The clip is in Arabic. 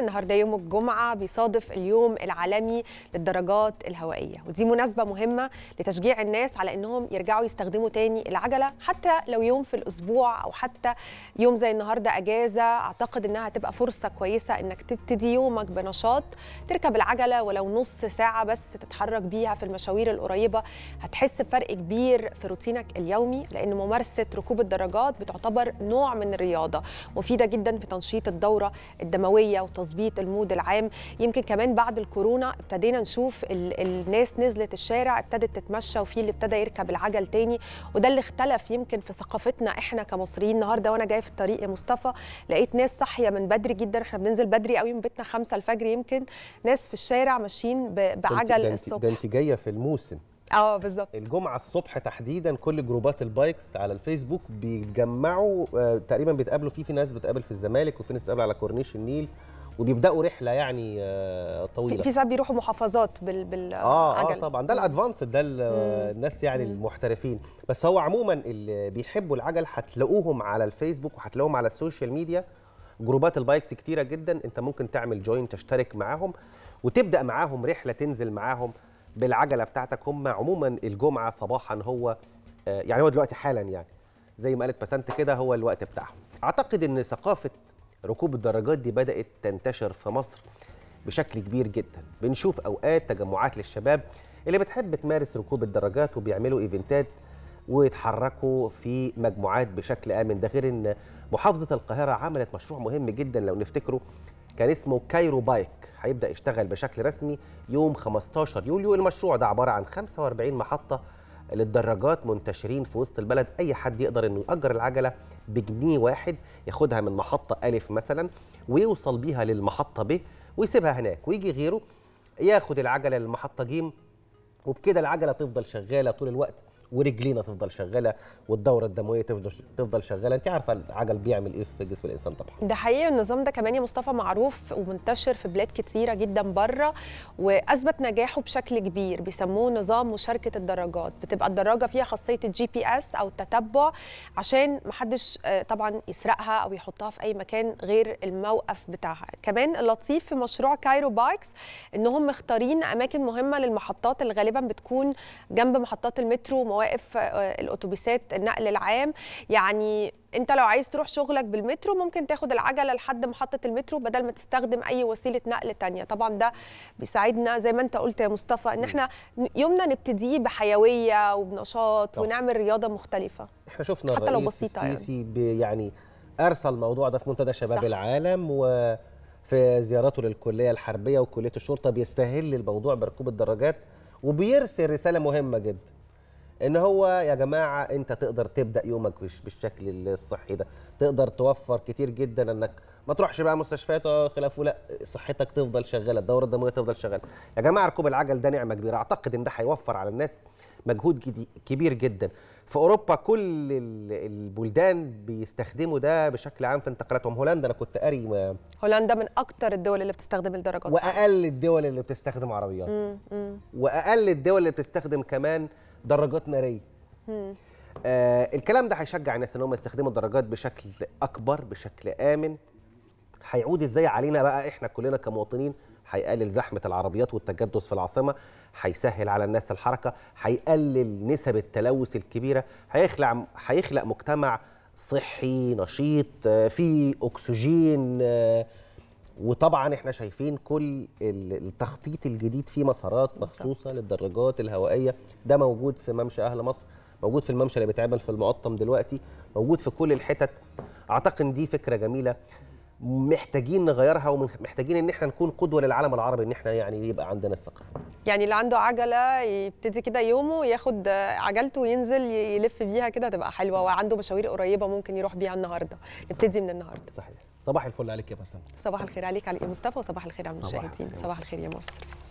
النهارده يوم الجمعه بيصادف اليوم العالمي للدرجات الهوائيه ودي مناسبه مهمه لتشجيع الناس على انهم يرجعوا يستخدموا تاني العجله حتى لو يوم في الاسبوع او حتى يوم زي النهارده اجازه اعتقد انها هتبقى فرصه كويسه انك تبتدي يومك بنشاط تركب العجله ولو نص ساعه بس تتحرك بيها في المشاوير القريبه هتحس بفرق كبير في روتينك اليومي لان ممارسه ركوب الدرجات بتعتبر نوع من الرياضه مفيده جدا في تنشيط الدوره الدمويه تظبيط المود العام يمكن كمان بعد الكورونا ابتدينا نشوف ال... الناس نزلت الشارع ابتدت تتمشى وفي اللي ابتدى يركب العجل تاني وده اللي اختلف يمكن في ثقافتنا احنا كمصريين النهارده وانا جايه في الطريق يا مصطفى لقيت ناس صاحيه من بدري جدا احنا بننزل بدري قوي من بيتنا 5 الفجر يمكن ناس في الشارع ماشيين ب... بعجل الصبح ده انت جايه في الموسم اه بالظبط الجمعه الصبح تحديدا كل جروبات البايكس على الفيسبوك بيتجمعوا آه، تقريبا بيتقابلوا فيه في ناس بتقابل في الزمالك وفي ناس بتقابل على كورنيش النيل وبيبداوا رحله يعني آه، طويله في ساعات بيروحوا محافظات بال بالعجل اه اه طبعا ده الادفانس ده الناس يعني المحترفين بس هو عموما اللي بيحبوا العجل هتلاقوهم على الفيسبوك وهتلاقوهم على السوشيال ميديا جروبات البايكس كتيره جدا انت ممكن تعمل جوين تشترك معاهم وتبدا معاهم رحله تنزل معاهم بالعجله بتاعتك هم عموما الجمعه صباحا هو آه، يعني هو دلوقتي حالا يعني زي ما قالت بسنت كده هو الوقت بتاعهم اعتقد ان ثقافه ركوب الدراجات دي بدأت تنتشر في مصر بشكل كبير جدا بنشوف أوقات تجمعات للشباب اللي بتحب تمارس ركوب الدراجات وبيعملوا إيفنتات ويتحركوا في مجموعات بشكل آمن ده غير إن محافظة القاهرة عملت مشروع مهم جدا لو نفتكره كان اسمه كايرو بايك هيبدأ يشتغل بشكل رسمي يوم 15 يوليو المشروع ده عبارة عن 45 محطة للدراجات منتشرين في وسط البلد اي حد يقدر انه ياجر العجله بجنيه واحد ياخدها من محطه الف مثلا ويوصل بيها للمحطه ب ويسيبها هناك ويجي غيره ياخد العجله للمحطه ج وبكده العجله تفضل شغاله طول الوقت ورجلينا تفضل شغاله والدوره الدمويه تفضل تفضل شغاله انت عارفه العجل بيعمل ايه في جسم الانسان طبعا ده حقيقي النظام ده كمان يا مصطفى معروف ومنتشر في بلاد كثيره جدا بره واثبت نجاحه بشكل كبير بيسموه نظام مشاركه الدراجات بتبقى الدراجه فيها خاصيه الجي بي اس او التتبع عشان محدش آه، طبعا يسرقها او يحطها في اي مكان غير الموقف بتاعها كمان اللطيف في مشروع كايرو بايكس انهم مختارين اماكن مهمه للمحطات اللي غالبا بتكون جنب محطات المترو مواقف آه، الاتوبيسات النقل العام يعني انت لو عايز تروح شغلك بالمترو ممكن تاخد العجله لحد محطه المترو بدل ما تستخدم اي وسيله نقل تانية طبعا ده بيساعدنا زي ما انت قلت يا مصطفى ان احنا يومنا نبتديه بحيويه وبنشاط طبعا. ونعمل رياضه مختلفه احنا شفنا حتى لو بسيطه يعني. السيسي يعني. يعني ارسل الموضوع ده في منتدى شباب صح. العالم و في زيارته للكليه الحربيه وكليه الشرطه بيستهل الموضوع بركوب الدراجات وبيرسل رساله مهمه جدا ان هو يا جماعه انت تقدر تبدا يومك بالشكل الصحي ده تقدر توفر كتير جدا انك ما تروحش بقى مستشفيات آه، خلافه لا صحتك تفضل شغاله الدوره الدمويه تفضل شغاله يا جماعه ركوب العجل ده نعمه كبيره اعتقد ان ده هيوفر على الناس مجهود كبير جدا في اوروبا كل البلدان بيستخدموا ده بشكل عام في انتقالاتهم هولندا انا كنت قاري هولندا من اكتر الدول اللي بتستخدم الدرجات واقل الدول اللي بتستخدم عربيات واقل الدول اللي بتستخدم كمان درجات ناريه آه الكلام ده هيشجع الناس ان هم يستخدموا الدرجات بشكل اكبر بشكل امن هيعود ازاي علينا بقى احنا كلنا كمواطنين هيقلل زحمه العربيات والتجدس في العاصمه هيسهل على الناس الحركه هيقلل نسب التلوث الكبيره هيخلع هيخلق مجتمع صحي نشيط آه، فيه اكسجين آه، وطبعا احنا شايفين كل التخطيط الجديد في مسارات مخصوصه للدراجات الهوائيه ده موجود في ممشى اهل مصر موجود في الممشى اللي بيتعمل في المقطم دلوقتي موجود في كل الحتت اعتقد دي فكره جميله محتاجين نغيرها ومحتاجين ان احنا نكون قدوه للعالم العربي ان احنا يعني يبقى عندنا الثقافه يعني اللي عنده عجله يبتدي كده يومه ياخد عجلته وينزل يلف بيها كده تبقى حلوه وعنده مشاوير قريبه ممكن يروح بيها النهارده يبتدي من النهارده صحيح صباح الفل عليك يا بسام صباح الخير عليك علي مصطفى وصباح الخير على المشاهدين صباح الخير يا مصر